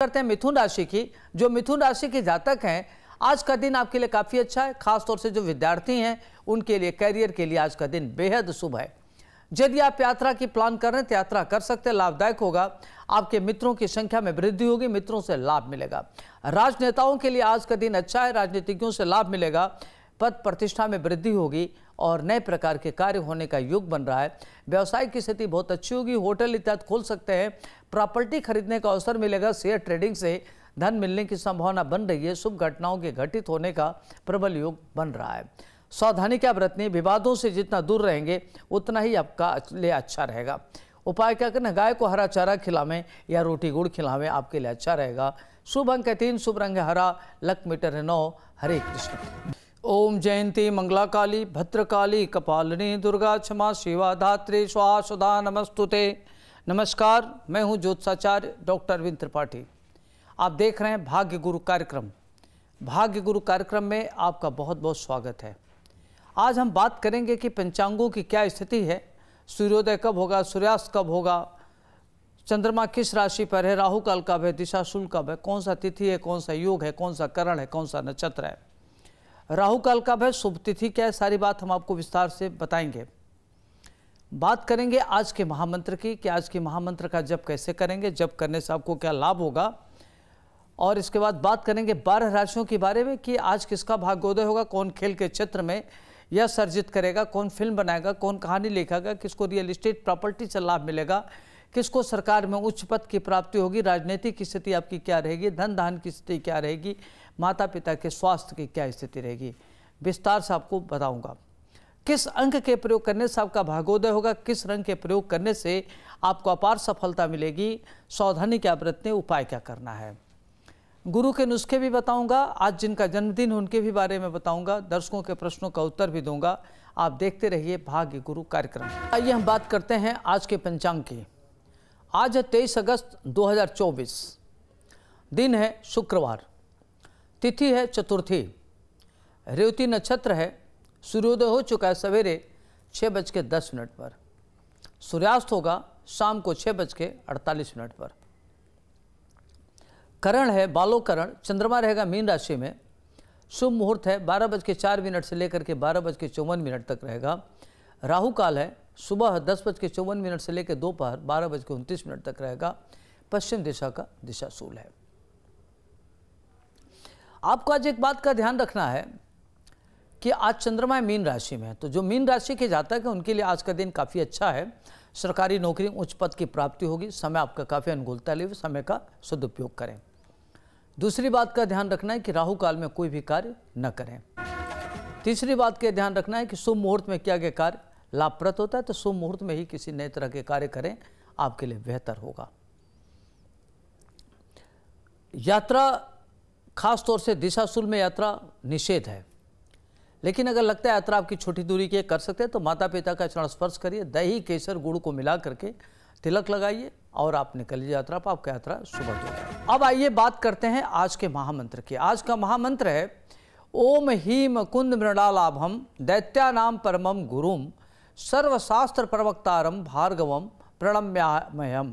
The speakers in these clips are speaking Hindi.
करते हैं मिथुन राशि की जो मिथुन राशि के जातक हैं आज का दिन आपके लिए काफ़ी अच्छा है खासतौर से जो विद्यार्थी हैं उनके लिए करियर के लिए आज का दिन बेहद शुभ है यदि आप यात्रा की प्लान कर रहे हैं तो यात्रा कर सकते हैं लाभदायक होगा आपके मित्रों की संख्या में वृद्धि होगी मित्रों से लाभ मिलेगा राजनेताओं के लिए आज का दिन अच्छा है राजनीतिज्ञों से लाभ मिलेगा पद प्रतिष्ठा में वृद्धि होगी और नए प्रकार के कार्य होने का युग बन रहा है व्यवसाय की स्थिति बहुत अच्छी होगी होटल इत्यादि खोल सकते हैं प्रॉपर्टी खरीदने का अवसर मिलेगा शेयर ट्रेडिंग से धन मिलने की संभावना बन रही है शुभ घटनाओं के घटित होने का प्रबल योग बन रहा है सावधानी क्या बरतनी विवादों से जितना दूर रहेंगे उतना ही आपका लिए अच्छा रहेगा उपाय क्या करना गाय को हरा चारा खिलावें या रोटी गुड़ खिलावें आपके लिए अच्छा रहेगा शुभ अंक है तीन शुभ रंग है हरा लक मीटर है नौ हरे कृष्ण ओम जयंती मंगलाकाली भद्रकाली कपालिनी दुर्गा क्षमा शिवा धात्री स्वाहा सुधा नमस्तुते नमस्कार मैं हूं ज्योत्साचार्य डॉक्टर अरविंद त्रिपाठी आप देख रहे हैं भाग्य गुरु कार्यक्रम भाग्य गुरु कार्यक्रम में आपका बहुत बहुत स्वागत है आज हम बात करेंगे कि पंचांगों की क्या स्थिति है सूर्योदय कब होगा सूर्यास्त कब होगा चंद्रमा किस राशि पर है राहु काल कब है दिशा शुल्क कब है कौन सा तिथि है कौन सा योग है कौन सा करण है कौन सा नक्षत्र है राहु काल कब है शुभ तिथि क्या है सारी बात हम आपको विस्तार से बताएंगे बात करेंगे आज के महामंत्र की कि आज के महामंत्र का जप कैसे करेंगे जप करने से आपको क्या लाभ होगा और इसके बाद बात करेंगे बारह राशियों के बारे में कि आज किसका भाग्योदय होगा कौन खेल के क्षेत्र में यह सर्जित करेगा कौन फिल्म बनाएगा कौन कहानी लिखेगा किसको रियल इस्टेट प्रॉपर्टी से लाभ मिलेगा किसको सरकार में उच्च पद की प्राप्ति होगी राजनीतिक स्थिति आपकी क्या रहेगी धन धान की स्थिति क्या रहेगी माता पिता के स्वास्थ्य की क्या स्थिति रहेगी विस्तार से आपको बताऊंगा किस अंक के प्रयोग करने से आपका भागोदय होगा किस रंग के प्रयोग करने से आपको अपार सफलता मिलेगी सावधानी क्या बरतने उपाय क्या करना है गुरु के नुस्खे भी बताऊंगा आज जिनका जन्मदिन है उनके भी बारे में बताऊंगा दर्शकों के प्रश्नों का उत्तर भी दूंगा आप देखते रहिए भाग्य गुरु कार्यक्रम आइए हम बात करते हैं आज के पंचांग की आज है तेईस अगस्त 2024 दिन है शुक्रवार तिथि है चतुर्थी रेवती नक्षत्र है सूर्योदय हो चुका है सवेरे छः बज के दस मिनट पर सूर्यास्त होगा शाम को छः बज के अड़तालीस मिनट पर करण है बालोकरण चंद्रमा रहेगा मीन राशि में शुभ मुहूर्त है बारह बज के चार मिनट से लेकर के बारह बज के चौवन मिनट तक रहेगा राहु काल है सुबह दस बज के चौवन मिनट से लेकर दोपहर बारह बज के उनतीस मिनट तक रहेगा पश्चिम दिशा का दिशा सूल है आपको आज एक बात का ध्यान रखना है कि आज चंद्रमा मीन राशि में तो जो मीन राशि के जातक है उनके लिए आज का दिन काफ़ी अच्छा है सरकारी नौकरी उच्च पद की प्राप्ति होगी समय आपका काफ़ी अनुकूलता लिए समय का सदुपयोग करें दूसरी बात का ध्यान रखना है कि राहु काल में कोई भी कार्य न करें तीसरी बात का ध्यान रखना है कि शुभ मुहूर्त में किया गया कार्य लाभप्रद होता है तो शुभ मुहूर्त में ही किसी नए तरह के कार्य करें आपके लिए बेहतर होगा यात्रा खास तौर से दिशाशूल में यात्रा निषेध है लेकिन अगर लगता है यात्रा आपकी छोटी दूरी की कर सकते हैं तो माता पिता का चरण स्पर्श करिए दही केसर गुड़ को मिला करके तिलक लगाइए और आप निकलिए यात्रा पर आपका यात्रा सुबह हो अब आइए बात करते हैं आज के महामंत्र की आज का महामंत्र है ओम हीम कुंद मृणालाभम दैत्यानाम परमम गुरुम सर्वशास्त्र प्रवक्तारम भार्गवम प्रणम्यामयम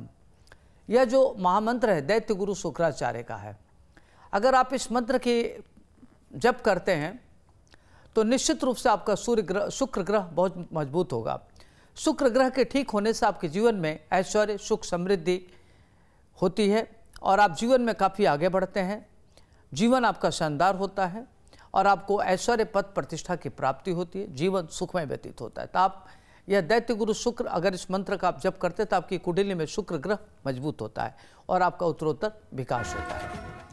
यह जो महामंत्र है दैत्य गुरु शुक्राचार्य का है अगर आप इस मंत्र की जप करते हैं तो निश्चित रूप से आपका सूर्य ग्रह शुक्र ग्रह बहुत मजबूत होगा शुक्र ग्रह के ठीक होने से आपके जीवन में ऐश्वर्य सुख समृद्धि होती है और आप जीवन में काफ़ी आगे बढ़ते हैं जीवन आपका शानदार होता है और आपको ऐश्वर्य पद प्रतिष्ठा की प्राप्ति होती है जीवन सुखमय व्यतीत होता है तो आप यह दैत्य गुरु शुक्र अगर इस मंत्र का आप जप करते तो आपकी कुंडली में शुक्र ग्रह मजबूत होता है और आपका उत्तरोत्तर विकास होता है